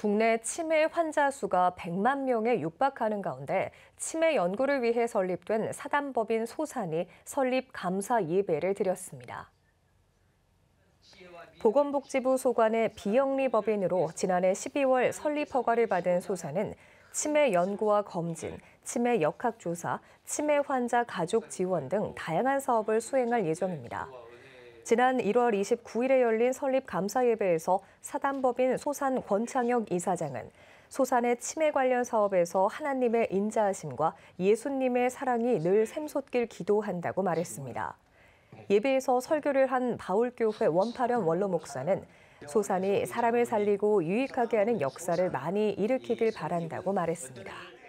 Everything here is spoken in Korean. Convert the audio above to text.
국내 치매 환자 수가 100만 명에 육박하는 가운데 치매 연구를 위해 설립된 사단법인 소산이 설립 감사 예배를 드렸습니다. 보건복지부 소관의 비영리 법인으로 지난해 12월 설립 허가를 받은 소산은 치매 연구와 검진, 치매 역학조사, 치매 환자 가족 지원 등 다양한 사업을 수행할 예정입니다. 지난 1월 29일에 열린 설립 감사예배에서 사단법인 소산 권창혁 이사장은 소산의 치매 관련 사업에서 하나님의 인자하심과 예수님의 사랑이 늘 샘솟길 기도한다고 말했습니다. 예배에서 설교를 한 바울교회 원파련 원로 목사는 소산이 사람을 살리고 유익하게 하는 역사를 많이 일으키길 바란다고 말했습니다.